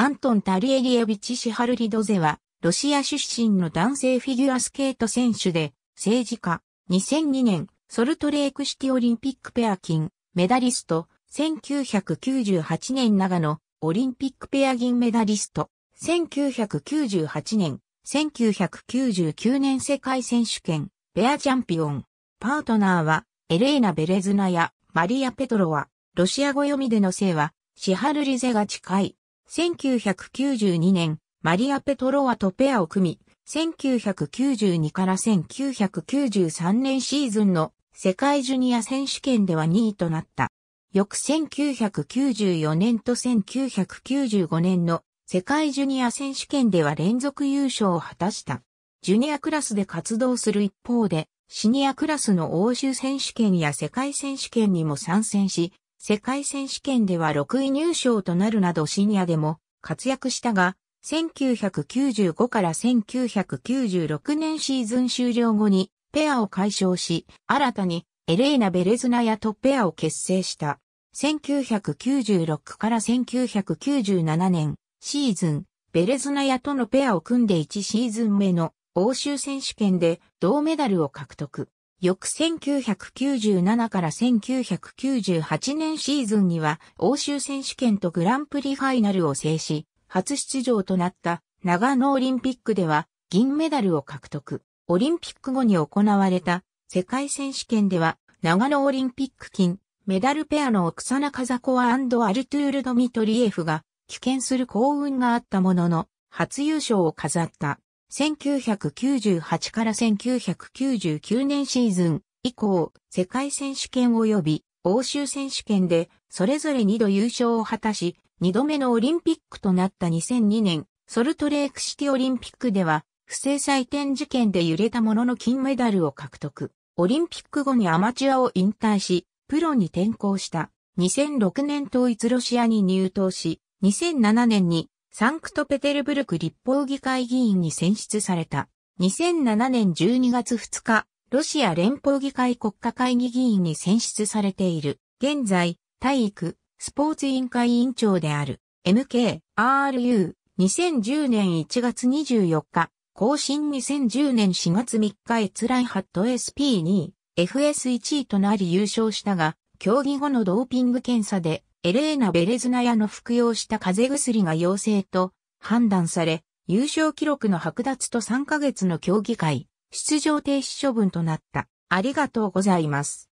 アントン・タリエリエビチ・シハルリドゼは、ロシア出身の男性フィギュアスケート選手で、政治家、2002年、ソルトレークシティオリンピックペア金、メダリスト、1998年長野、オリンピックペア銀メダリスト、1998年、1999年世界選手権、ペアチャンピオン。パートナーは、エレーナ・ベレズナやマリア・ペトロワ、ロシア語読みでの姓は、シハルリゼが近い。1992年、マリア・ペトロワとペアを組み、1992から1993年シーズンの世界ジュニア選手権では2位となった。翌1994年と1995年の世界ジュニア選手権では連続優勝を果たした。ジュニアクラスで活動する一方で、シニアクラスの欧州選手権や世界選手権にも参戦し、世界選手権では6位入賞となるなどシニアでも活躍したが、1995から1996年シーズン終了後にペアを解消し、新たにエレーナ・ベレズナヤとペアを結成した。1996から1997年シーズン、ベレズナヤとのペアを組んで1シーズン目の欧州選手権で銅メダルを獲得。翌1997から1998年シーズンには欧州選手権とグランプリファイナルを制し、初出場となった長野オリンピックでは銀メダルを獲得。オリンピック後に行われた世界選手権では長野オリンピック金メダルペアの草中。ナカザコワアルトゥール・ドミトリエフが棄権する幸運があったものの初優勝を飾った。1998から1999年シーズン以降、世界選手権及び欧州選手権でそれぞれ2度優勝を果たし、2度目のオリンピックとなった2002年、ソルトレークシティオリンピックでは、不正採点事件で揺れたものの金メダルを獲得。オリンピック後にアマチュアを引退し、プロに転向した。2006年統一ロシアに入党し、2007年にサンクトペテルブルク立法議会議員に選出された。2007年12月2日、ロシア連邦議会国家会議議員に選出されている。現在、体育、スポーツ委員会委員長である。MK、RU、2010年1月24日、更新2010年4月3日閲覧ハット SP2、FS1 位となり優勝したが、競技後のドーピング検査でエレーナ・ベレズナヤの服用した風邪薬が陽性と判断され、優勝記録の剥奪と3ヶ月の競技会、出場停止処分となった。ありがとうございます。